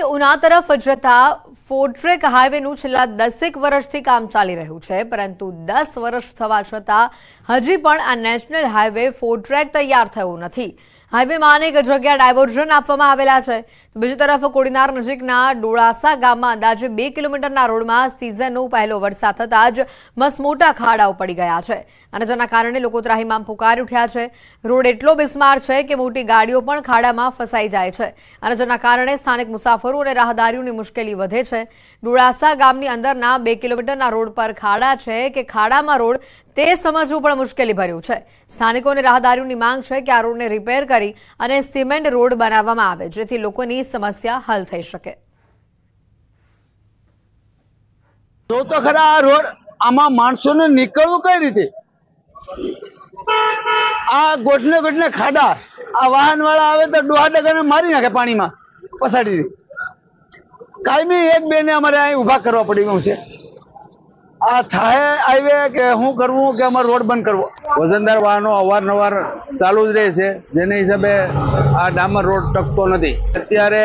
થી ઉના તરફ જતા ફોર્ટ્રેક હાઈવેનું છેલ્લા દસેક વર્ષથી કામ ચાલી રહ્યું છે પરંતુ દસ વર્ષ થવા છતાં હજી પણ આ નેશનલ હાઈવે ફોર્ટ્રેક તૈયાર થયું નથી હાઈવેમાં અનેક જગ્યા ડાયવર્ઝન આપવામાં આવેલા છે બીજી તરફ કોડીનાર નજીકના ડોળાસા ગામમાં અંદાજે બે કિલોમીટરના રોડમાં સિઝનનો પહેલો વરસાદ થતાં જ મસમોટા ખાડાઓ પડી ગયા છે અને જેના કારણે લોકો ત્રાહીમામ પુકારી ઉઠ્યા છે રોડ એટલો બિસ્માર છે કે મોટી ગાડીઓ પણ ખાડામાં ફસાઈ જાય છે અને જેના કારણે સ્થાનિક મુસાફરો અને રાહદારીઓની મુશ્કેલી વધે છે ડોળાસા ગામની અંદરના બે કિલોમીટરના રોડ પર ખાડા છે કે ખાડામાં રોડ તે સમજવું પણ મુશ્કેલી ભર્યું છે સ્થાનિકોને રાહદારીઓની માંગ છે કે આ રોડને રિપેર કરી અને સિમેન્ટ રોડ બનાવવામાં આવે જેથી લોકોની સમસ્યા હલ થઈ શકે તો તો ખરા આ રોડ આમાં માણસોને નીકળવું કઈ રીતે આ ગોટને ગોઠને ખાડા આ વાહન વાળા આવે તો ડોહા ડગાને મારી નાખે પાણીમાં પસાડી કાયમી એક બે ને અમારે અહીં ઉભા કરવા પડી ગયું છે આ થાય આવે કે શું કરવું કે અમારે રોડ બંધ કરવો વજનદાર વાહનો અવારનવાર ચાલુ જ રહે છે જેને હિસાબે આ ડામર રોડ ટકતો નથી અત્યારે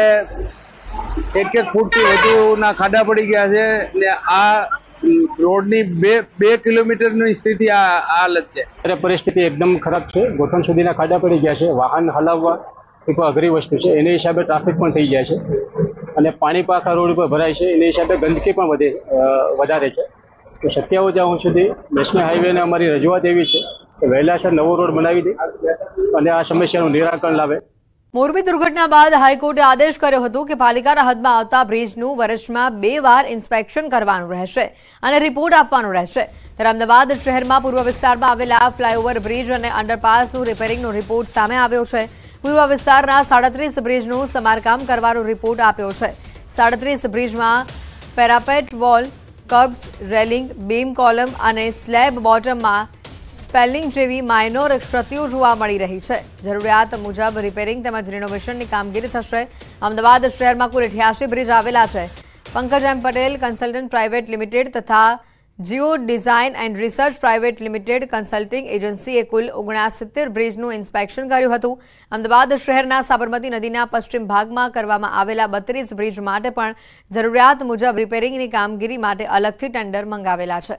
એક એક ફૂટથી વધુના ખાડા પડી ગયા છે ને આ રોડની બે બે કિલોમીટરની સ્થિતિ આ હાલત છે અત્યારે પરિસ્થિતિ એકદમ ખરાબ છે ગોઠણ સુધીના ખાડા પડી ગયા છે વાહન હલાવવા એક અઘરી વસ્તુ છે એને હિસાબે ટ્રાફિક પણ થઈ જાય છે અને પાણી પાકા રોડ ઉપર ભરાય છે એને હિસાબે ગંદકી પણ વધે વધારે છે તો સત્યાઓજા હું સુધી નેશનલ હાઈવેને અમારી રજૂઆત એવી છે કે વહેલાસર નવો રોડ બનાવી દે અને આ સમસ્યાનું નિરાકરણ લાવે મોરબી દુર્ઘટના બાદ હાઈકોર્ટે આદેશ કર્યો હતો કે પાલિકાના હદમાં આવતા બ્રિજનું વર્ષમાં બે વાર ઇન્સ્પેક્શન કરવાનું રહેશે અને રિપોર્ટ આપવાનું રહેશે ત્યારે અમદાવાદ શહેરમાં પૂર્વ વિસ્તારમાં આવેલા ફ્લાયઓવર બ્રિજ અને અંડરપાસનું રિપેરિંગનો રિપોર્ટ સામે આવ્યો છે પૂર્વ વિસ્તારના સાડત્રીસ બ્રિજનું સમારકામ કરવાનો રિપોર્ટ આપ્યો છે સાડત્રીસ બ્રિજમાં parapet wall curbs railing beam column અને સ્લેબ બોટમમાં સ્પેલિંગ જેવી માઇનોર ક્ષતિઓ જોવા મળી રહી છે જરૂરિયાત મુજબ રિપેરિંગ તેમજ રિનોવેશનની કામગીરી થશે અમદાવાદ શહેરમાં કુલ અઠ્યાસી બ્રિજ આવેલા છે Pankaj M Patel consultant private limited તથા Geo design and research private limited consulting એજન્સીએ કુલ ઓગણસિત્તેર બ્રિજનું ઇન્સ્પેક્શન કર્યું હતું અમદાવાદ શહેરના સાબરમતી નદીના પશ્ચિમ ભાગમાં કરવામાં આવેલા બત્રીસ બ્રિજ માટે પણ જરૂરિયાત મુજબ રિપેરિંગની કામગીરી માટે અલગથી ટેન્ડર મંગાવેલા છે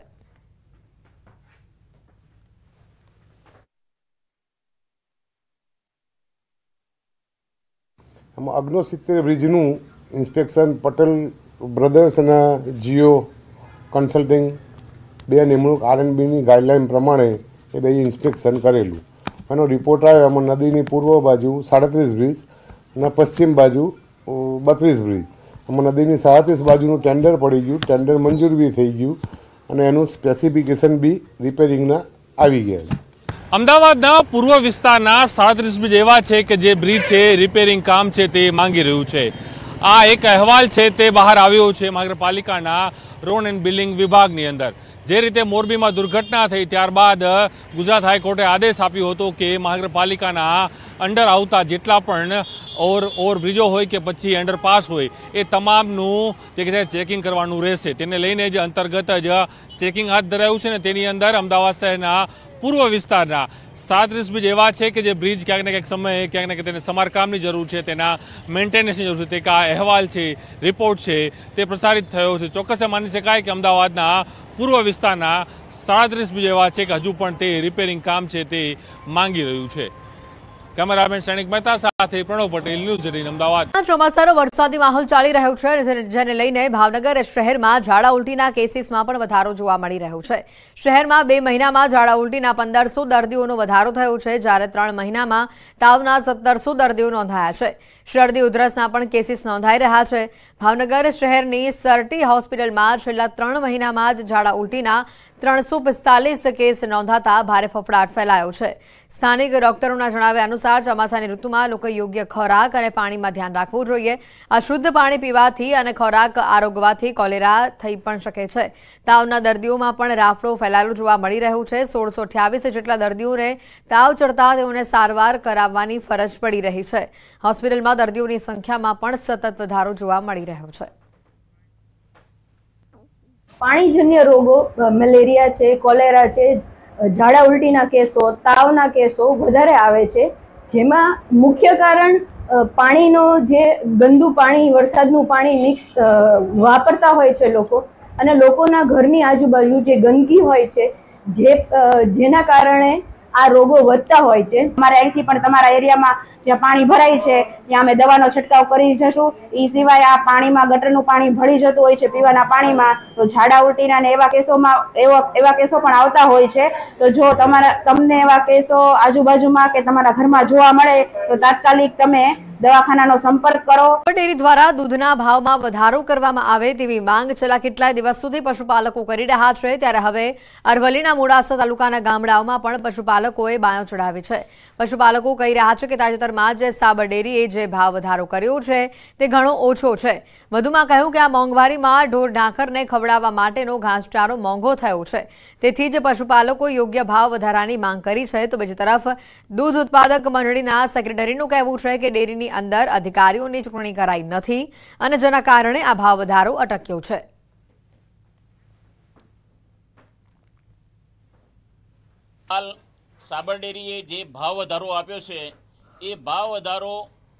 અગ્નોસિત્તેર બ્રિજનું ઇન્સ્પેક્શન પટેલ બ્રધર્સ અને જીઓ કન્સલ્ટિંગ બે નિમણૂક આરએનબીની ગાઈડલાઇન પ્રમાણે એ બે ઇન્સ્પેક્શન કરેલું એનો રિપોર્ટ આવ્યો એમાં નદીની પૂર્વ બાજુ સાડત્રીસ બ્રિજ અને પશ્ચિમ બાજુ બત્રીસ બ્રિજ એમાં નદીની સાડત્રીસ બાજુનું ટેન્ડર પડી ગયું ટેન્ડર મંજૂર બી થઈ ગયું અને એનું સ્પેસિફિકેશન બી રિપેરિંગના આવી ગયા અમદાવાદના પૂર્વ વિસ્તારના સાડત્રીસ બ્રિજ એવા છે કે જે બ્રિજ છે રિપેરિંગ કામ છે તે માંગી રહ્યું છે આ એક અહેવાલ છે તે બહાર આવ્યો છે નગરપાલિકાના રોડ એન્ડ બિલ્ડિંગ વિભાગની અંદર જે રીતે મોરબીમાં દુર્ઘટના થઈ ત્યારબાદ ગુજરાત હાઈકોર્ટે આદેશ આપ્યો હતો કે મહાનગરપાલિકાના અંડર આવતા જેટલા પણ ઓવર ઓવરબ્રિજો હોય કે પછી અંડરપાસ હોય એ તમામનું જે કે ચેકિંગ કરવાનું રહેશે તેને લઈને જ અંતર્ગત જ ચેકિંગ હાથ ધરાયું છે ને તેની અંદર અમદાવાદ શહેરના પૂર્વ વિસ્તારના સાત્રીસ બ્રિજ એવા છે કે જે બ્રિજ ક્યાંક ને ક્યાંક સમયે ક્યાંક ને ક્યાંક તેને સમારકામની જરૂર છે તેના મેન્ટેનન્સની જરૂર છે તે કા અહેવાલ છે રિપોર્ટ છે તે પ્રસારિત થયો છે ચોક્કસ માની શકાય કે અમદાવાદના પૂર્વ વિસ્તારના સાડત્રીસ બી એવા છે કે હજુ પણ તે રિપેરિંગ કામ છે તે માંગી રહ્યું છે કેમેરામેન શ્રેણિક મહેતા સાથે પ્રણવ પટેલ ન્યૂઝ એટીન અમદાવાદ ચોમાસાનો વરસાદી માહોલ ચાલી રહ્યો છે જેને લઈને ભાવનગર શહેરમાં ઝાડા ઉલટીના કેસીસમાં પણ વધારો જોવા મળી રહ્યો છે શહેરમાં બે મહિનામાં ઝાડા ઉલટીના પંદરસો દર્દીઓનો વધારો થયો છે જ્યારે ત્રણ મહિનામાં તાવના સત્તરસો દર્દીઓ નોંધાયા છે શરદી ઉધરસના પણ કેસીસ નોંધાઈ રહ્યા છે ભાવનગર શહેરની સરટી હોસ્પિટલમાં છેલ્લા ત્રણ મહિનામાં જ ઝાડા ઉલટીના ત્રણસો કેસ નોંધાતા ભારે ફફડાટ ફેલાયો છે સ્થાનિક ડોક્ટરોના જણાવ્યા અનુસાર ચોમાસાની ઋતુમાં લોકો યોગ્ય ખોરાક અને પાણીમાં ધ્યાન રાખવું જોઈએ અશુદ્ધ પાણી પીવાથી અને ખોરાક આરોગવાથી કોલેરા થઈ પણ શકે છે તાવના દર્દીઓમાં પણ રાફડો ફેલાયેલો જોવા મળી રહ્યું છે સોળસો જેટલા દર્દીઓને તાવ ચડતા તેઓને સારવાર કરાવવાની ફરજ પડી રહી છે હોસ્પિટલમાં દર્દીઓની સંખ્યામાં પણ સતત વધારો જોવા મળી રહ્યો છે પાણીજન્ય રોગો મેલેરિયા છે કોલેરા છે ઝાડા ઉલટીના કેસો તાવના કેસો વધારે આવે છે જેમાં મુખ્ય કારણ પાણીનો જે ગંદુ પાણી વરસાદનું પાણી મિક્સ વાપરતા હોય છે લોકો અને લોકોના ઘરની આજુબાજુ જે ગંદકી હોય છે જે જેના કારણે આ રોગો વધતા હોય છે અમારે અહીંથી પણ તમારા એરિયામાં જ્યાં પાણી ભરાય છે ત્યાં અમે દવાનો છંટકાવ કરી જશું એ સિવાય આ પાણીમાં ગટરનું પાણી ભળી જતું હોય છે પીવાના પાણીમાં તો ઝાડા ઉલટીના ને એવા કેસોમાં એવા એવા કેસો પણ આવતા હોય છે તો જો તમારા તમને એવા કેસો આજુબાજુમાં કે તમારા ઘરમાં જોવા મળે તો તાત્કાલિક તમે દવાખાનાનો સંપર્ક કરો ડેરી દ્વારા દૂધના ભાવમાં વધારો કરવામાં આવે તેવી માંગ છેલ્લા કેટલાય દિવસ સુધી પશુપાલકો કરી રહ્યા છે ત્યારે હવે અરવલ્લીના મોડાસા તાલુકાના ગામડાઓમાં પણ પશુપાલકોએ બાયો ચડાવી છે પશુપાલકો કહી રહ્યા છે કે તાજેતરમાં જે સાબર ડેરીએ જે ભાવ વધારો કર્યો છે તે ઘણો ઓછો છે વધુમાં કહ્યું કે આ મોંઘવારીમાં ઢોર ઢાંખરને ખવડાવવા માટેનો ઘાસચારો મોંઘો થયો છે તેથી જ પશુપાલકો યોગ્ય ભાવ વધારાની માંગ કરી છે તો બીજી તરફ દૂધ ઉત્પાદક મંડળીના સેક્રેટરીનું કહેવું છે કે ડેરીની કચેરીની અંદર અધિકારીઓની ચૂંટણી કરાઈ નથી અને જેના કારણે આ ભાવ વધારો અટક્યો છે સાબરડેરીએ જે ભાવ વધારો આપ્યો છે એ ભાવ વધારો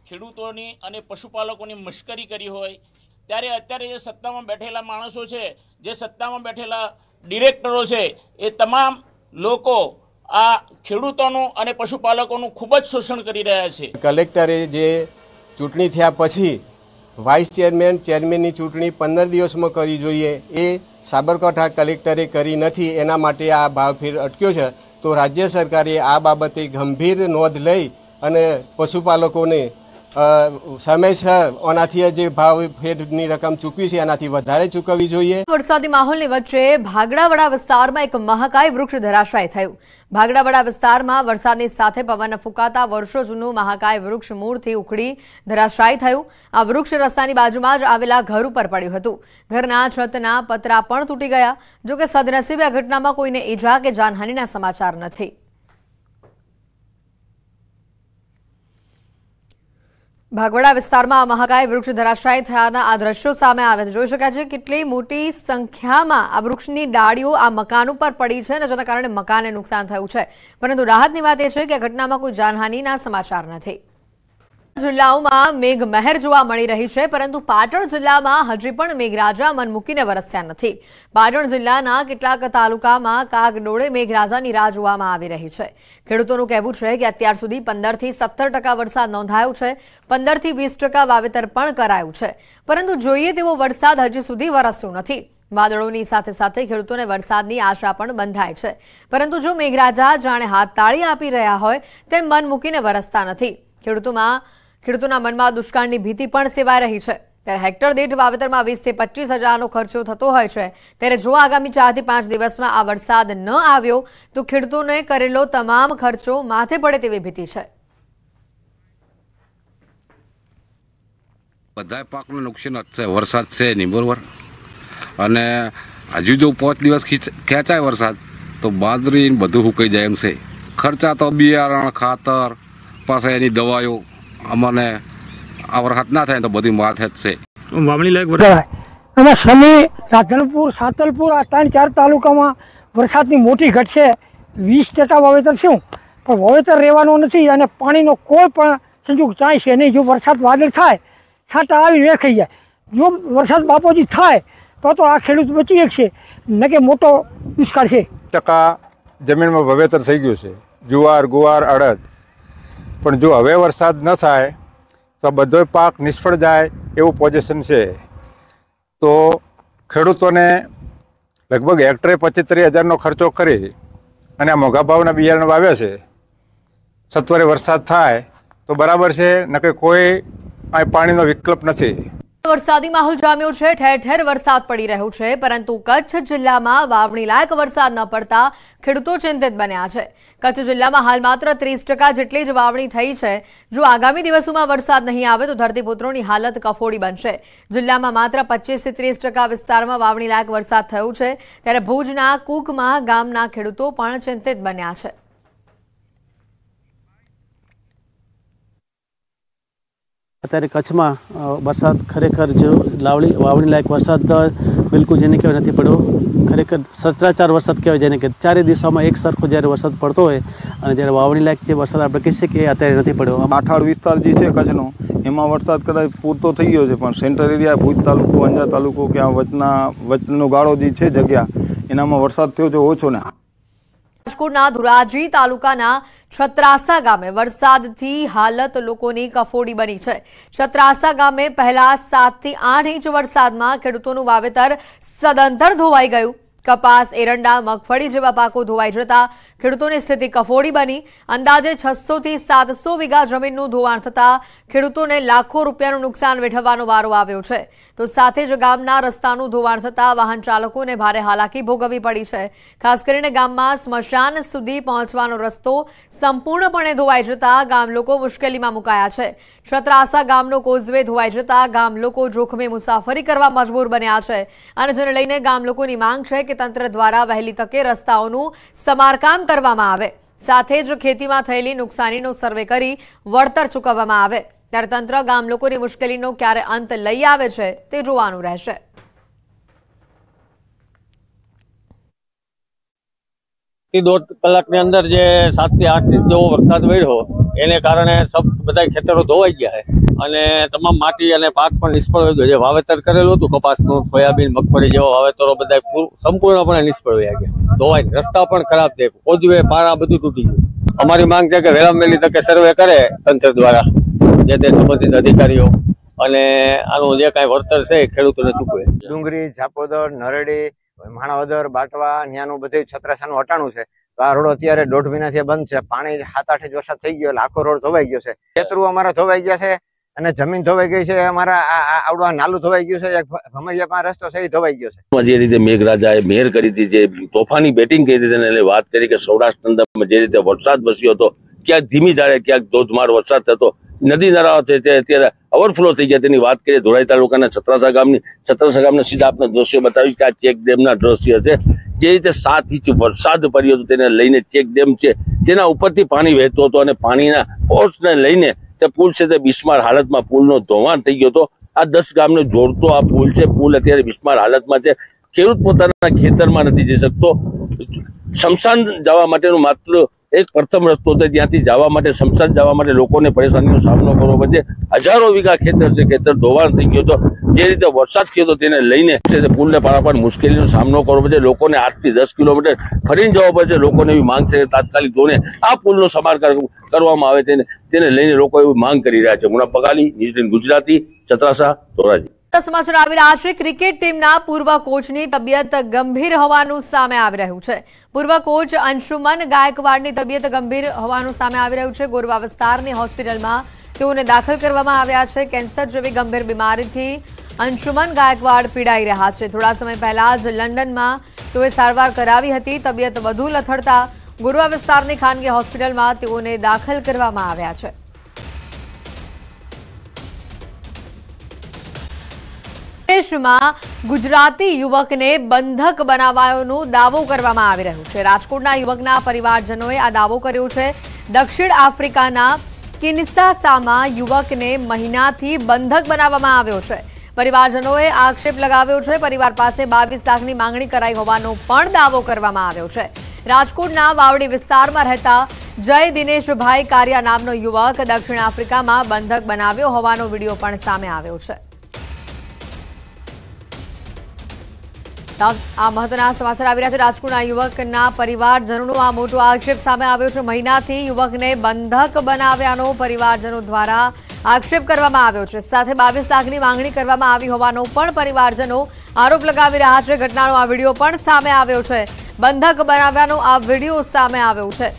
ખેડૂતોની અને પશુપાલકોની મશ્કરી કરી હોય ત્યારે અત્યારે જે સત્તામાં બેઠેલા માણસો છે જે સત્તામાં બેઠેલા ડિરેક્ટરો છે એ તમામ લોકો આ ખેડૂતોનું અને પશુપાલકોનું ખૂબ જ શોષણ કરી રહ્યા છે કલેક્ટરે જે ચૂંટણી થયા પછી વાઇસ ચેરમેન ચેરમેનની ચૂંટણી પંદર દિવસમાં કરવી જોઈએ એ સાબરકાંઠા કલેક્ટરે કરી નથી એના માટે આ ભાવફીર અટક્યો છે તો રાજ્ય સરકારે આ બાબતે ગંભીર નોંધ લઈ અને પશુપાલકોને સમયસર ઓનાથી જે ભાવ ફેરની રકમ ચૂકવી છે એનાથી વધારે ચૂકવવી જોઈએ વરસાદી માહોલની વચ્ચે ભાગડાવાડા વિસ્તારમાં એક મહાકાય વૃક્ષ ધરાશાય થયું ભાગડાવાડા વિસ્તારમાં વરસાદની સાથે પવન ફૂંકાતા વર્ષો જૂનું મહાકાય વૃક્ષ મૂળથી ઉખડી ધરાશાય થયું આ વૃક્ષ રસ્તાની બાજુમાં જ આવેલા ઘર ઉપર પડ્યું હતું ઘરના છતના પતરા પણ તૂટી ગયા જોકે સદનસીબે આ ઘટનામાં કોઈને ઈજા કે જાનહાનિના સમાચાર નથી ભાગવડા વિસ્તારમાં મહાકાય વૃક્ષ ધરાશાય થયાના આ દ્રશ્યો સામે આવે છે જોઈ શકાય છે કેટલી મોટી સંખ્યામાં આ વૃક્ષની ડાળીઓ આ મકાન ઉપર પડી છે અને જેના કારણે મકાને નુકસાન થયું છે પરંતુ રાહતની વાત એ છે કે ઘટનામાં કોઈ જાનહાનિના સમાચાર નથી જિલ્લાઓમાં મેઘ મહેર જોવા મળી રહી છે પરંતુ પાટણ જિલ્લામાં હજી પણ મેઘરાજા મન મૂકીને વરસ્યા નથી પાટણ જિલ્લાના કેટલાક તાલુકામાં કાગડોળે મેઘરાજાની રાહ જોવામાં આવી રહી છે ખેડૂતોનું કહેવું છે કે અત્યાર સુધી પંદરથી સત્તર ટકા વરસાદ નોંધાયો છે પંદરથી વીસ ટકા વાવેતર પણ કરાયું છે પરંતુ જોઈએ તેવો વરસાદ હજી સુધી વરસ્યો નથી વાદળોની સાથે સાથે ખેડૂતોને વરસાદની આશા પણ બંધાય છે પરંતુ જો મેઘરાજા જાણે હાથ તાળી આપી રહ્યા હોય તેમ મન મૂકીને વરસતા નથી ખેડૂતોમાં ખેડૂતોના મનમાં દુષ્કાળની ભીતિ પણ સેવાઈ રહી છે ત્યારે હેક્ટર દીઠ વાવેતરમાં વીસથી પચીસ હજારનો ખર્ચો થતો હોય છે ત્યારે જો આગામી ચારથી પાંચ દિવસમાં આ વરસાદ ન આવ્યો તો ખેડૂતોને કરેલો તમામ ખર્ચો માથે પડે તેવી ભીતિ છે બધા પાકનું નુકસાન જ છે વરસાદ છે નહીં બરોબર અને હજુ જો પાંચ દિવસ ખેંચાય વરસાદ તો બાદરી બધું હુકાઈ જાય એમ છે ખર્ચા તો બિયારણ ખાતર પાસે એની દવાઓ અમને આ વરસાદ ના થાય તો બધી વાત થશે વાવણી લાયક વરસાદ અને સમી રાધનપુર સાતલપુર આ ત્રણ ચાર તાલુકામાં વરસાદની મોટી ઘટ છે વીસ ટકા વાવેતર શું પણ વાવેતર રહેવાનું નથી અને પાણીનો કોઈ પણ સંજોગ ચાય છે નહીં જો વરસાદ વાદળ થાય છાંટા આવી વેખાઈ જાય જો વરસાદ બાપોજી થાય તો તો આ ખેડૂત બચી શકશે ને કે મોટો દુષ્કાળ છે ટકા જમીનમાં વાવેતર થઈ ગયું છે જુવાર ગુવાર અડદ પણ જો હવે વરસાદ ન થાય તો બધો પાક નિષ્ફળ જાય એવું પોઝિશન છે તો ખેડૂતોને લગભગ હેક્ટરે પચીસ હજારનો ખર્ચો કરી અને આ મોંઘા ભાવના બિયારણ વાવે છે સત્વરે વરસાદ થાય તો બરાબર છે ન કે કોઈ આ પાણીનો વિકલ્પ નથી વરસાદી માહોલ જામ્યો છે ઠેર ઠેર વરસાદ પડી રહ્યો છે પરંતુ કચ્છ જિલ્લામાં વાવણી લાયક વરસાદ ન પડતા ખેડૂતો ચિંતિત બન્યા છે કચ્છ જિલ્લામાં હાલ માત્ર ત્રીસ જેટલી જ વાવણી થઈ છે જો આગામી દિવસોમાં વરસાદ નહીં આવે તો ધરતીપુત્રોની હાલત કફોડી બનશે જિલ્લામાં માત્ર પચીસથી ત્રીસ વિસ્તારમાં વાવણી લાયક વરસાદ થયો છે ત્યારે ભુજના કુકમાં ગામના ખેડૂતો પણ ચિંતિત બન્યા છે અત્યારે કચ્છમાં વરસાદ ખરેખર જો લાવણી વાવણી લાયક વરસાદ બિલકુલ જેને કહેવાય નથી પડ્યો ખરેખર સચરાચાર વરસાદ કહેવાય જેને કે ચારે દિશામાં એક સરખો જ્યારે વરસાદ પડતો હોય અને જ્યારે વાવણી લાયક જે વરસાદ આપણે કહી શકીએ અત્યારે નથી પડ્યો માઠાળ વિસ્તાર જે છે કચ્છનો એમાં વરસાદ કદાચ પૂરતો થઈ ગયો છે પણ સેન્ટ્રલ એરિયા ભુજ તાલુકો અંજા તાલુકો કે આ વચના વચનો ગાળો જે છે જગ્યા એનામાં વરસાદ થયો છે ઓછો ને રાજકોટના ધોરાજી તાલુકાના છત્રાસા ગામે વરસાદથી હાલત લોકોની કફોડી બની છે છત્રાસા ગામે પહેલા સાતથી આઠ ઇંચ વરસાદમાં ખેડૂતોનું વાવેતર સદંતર ધોવાઈ ગયું કપાસ એરંડા મગફળી જેવા પાકો ધોવાઈ જતા ખેડૂતોની સ્થિતિ કફોડી બની અંદાજે છસોથી સાતસો વીઘા જમીનનું ધોવાણ થતાં ખેડૂતોને લાખો રૂપિયાનું નુકસાન વેઠવવાનો વારો આવ્યો છે તો સાથે જ ગામના રસ્તાનું ધોવાણ થતા વાહન ચાલકોને ભારે હાલાકી ભોગવવી પડી છે ખાસ કરીને ગામમાં સ્મશાન સુધી પહોંચવાનો રસ્તો સંપૂર્ણપણે ધોવાઈ જતાં ગામ લોકો મુશ્કેલીમાં મુકાયા છે છત્રાસા ગામનો કોઝવે ધોવાઈ જતાં ગામ લોકો જોખમે મુસાફરી કરવા મજબૂર બન્યા છે અને જેને લઈને ગામ લોકોની માંગ છે કે તંત્ર દ્વારા વહેલી તકે રસ્તાઓનું સમારકામ કરવામાં આવે સાથે જ ખેતીમાં થયેલી નુકસાનીનો સર્વે કરી વળતર ચૂકવવામાં આવે ત્યારે તંત્ર ગામ લોકોની મુશ્કેલીનો ક્યારે અંત લઈ આવે છે તે જોવાનું રહેશે થી દોઢ કલાકની અંદર જે સાત થી આઠ ઇંચ જેવો વરસાદ પડ્યો એને કારણે સબ બધા ખેતરો ધોવાઈ ગયા છે અને તમામ માટી અને પાક પણ નિષ્ફળ હોય ગયો જે વાવેતર કરેલું હતું કપાસનું સોયાબીન મગફળી જેવા વાવેતરો બધા સંપૂર્ણપણે નિષ્ફળ હોય ગયા ધોવાય રસ્તા પણ ખરાબ છે કોજવે પારા બધું તૂટી ગયું અમારી માંગ છે કે વહેલામ વહેલી તકે સર્વે કરે તંત્ર દ્વારા જે તે સંબંધિત અધિકારીઓ અને આનું જે કાંઈ વળતર છે એ ખેડૂતોને ચૂકવે ડુંગરી ઝાપોદર નરડી માણાવદર બાટવા અહીંયાનું બધું છત્રાસાનું હટાણું છે તો આ રોડ અત્યારે દોઢ મહિનાથી બંધ છે પાણી સાત આઠ જ વરસાદ થઈ ગયો લાખો રોડ ધોવાઈ ગયો છે ખેતરું અમારા ધોવાઈ ગયા છે અને જમીન ધોવાઈ ગઈ છે અમારા આવડું નાલું ધોવાઈ ગયું છે એક ભમૈયા રસ્તો છે ધોવાઈ ગયો છે જે રીતે મેઘરાજાએ મેર કરી હતી જે તોફાની બેટિંગ કરી હતી એને વાત કરી કે સૌરાષ્ટ્ર અંદર જે રીતે વરસાદ વસ્યો હતો ક્યાંક ધીમી ધારે ક્યાંક ધોધમાર વરસાદ થતો નદી નાળાઓ છે તે અત્યારે ઓવરફ્લો થઈ ગયા તેની વાત કરીએ ધોરાઈ તાલુકાના છત્રાસા ગામની છત્રાસા ગામના સીધા આપણે દ્રશ્યો બતાવ્યું કે આ ચેક ડેમના દ્રશ્ય છે જે રીતે સાત ઇંચ વરસાદ પડ્યો હતો તેને લઈને ચેક ડેમ છે તેના ઉપરથી પાણી વહેતું હતું અને પાણીના ફોર્સને લઈને તે પુલ છે તે બિસ્માર હાલતમાં પુલનો ધોવાણ થઈ ગયો હતો આ દસ ગામને જોડતો આ પુલ છે પુલ અત્યારે બિસ્માર હાલતમાં છે ખેડૂત પોતાના ખેતરમાં નથી જઈ શકતો શમશાન જવા માટેનું માત્ર એક પ્રથમ રસ્તો છે ત્યાંથી જવા માટે શમશાન જવા માટે લોકોને પરેશાનીનો સામનો કરવો પડશે હજારો વીઘા ખેતર છે ખેતર ધોવાણ થઈ ગયો હતો જે રીતે વરસાદ થયો હતો તેને લઈને પુલને પારાપાર મુશ્કેલીનો સામનો કરવો પડે લોકોને આઠથી દસ કિલોમીટર ફરીને જવો પડે લોકોને એવી માંગ છે તાત્કાલિક ધોરણે આ પુલનો સમારકાર કરવામાં આવે તેને તેને લઈને લોકો એવી માંગ કરી રહ્યા છે મુના પગાલી ન્યૂઝીલેન્ડ ગુજરાતી ચતરાસા ધોરાજી ક્રિકેટ ટીમના પૂર્વ કોચની તબિયત ગંભીર હોવાનું સામે આવી રહ્યું છે પૂર્વ કોચ અંશુમન ગાયકવાડની તબિયત ગંભીર હોવાનું સામે આવી રહ્યું છે ગોરવા વિસ્તારની હોસ્પિટલમાં તેઓને દાખલ કરવામાં આવ્યા છે કેન્સર જેવી ગંભીર બીમારીથી અંશુમન ગાયકવાડ પીડાઈ રહ્યા છે થોડા સમય પહેલા જ લંડનમાં તેઓએ સારવાર કરાવી હતી તબિયત વધુ લથડતા ગુરવા વિસ્તારની ખાનગી હોસ્પિટલમાં તેઓને દાખલ કરવામાં આવ્યા છે દેશમાં ગુજરાતી યુવકને બંધક બનાવાયોનો દાવો કરવામાં આવી રહ્યો છે રાજકોટના યુવકના પરિવારજનોએ આ દાવો કર્યો છે દક્ષિણ આફ્રિકાના કિન્સાસામાં યુવકને મહિનાથી બંધક બનાવવામાં આવ્યો છે પરિવારજનોએ આક્ષેપ લગાવ્યો છે પરિવાર પાસે બાવીસ લાખની માંગણી કરાઈ હોવાનો પણ દાવો કરવામાં આવ્યો છે રાજકોટના વાવડી વિસ્તારમાં રહેતા જય દિનેશભાઈ કારિયા નામનો યુવક દક્ષિણ આફ્રિકામાં બંધક બનાવ્યો હોવાનો વિડીયો પણ સામે આવ્યો છે આ મહત્વના સમાચાર આવી રહ્યા છે રાજકોટના યુવકના પરિવારજનોનો આ મોટો આક્ષેપ સામે આવ્યો છે મહિનાથી યુવકને બંધક બનાવ્યાનો પરિવારજનો દ્વારા આક્ષેપ કરવામાં આવ્યો છે સાથે બાવીસ લાખની માંગણી કરવામાં આવી હોવાનો પણ પરિવારજનો આરોપ લગાવી રહ્યા છે ઘટનાનો આ વિડીયો પણ સામે આવ્યો છે બંધક બનાવ્યાનો આ વિડીયો સામે આવ્યો છે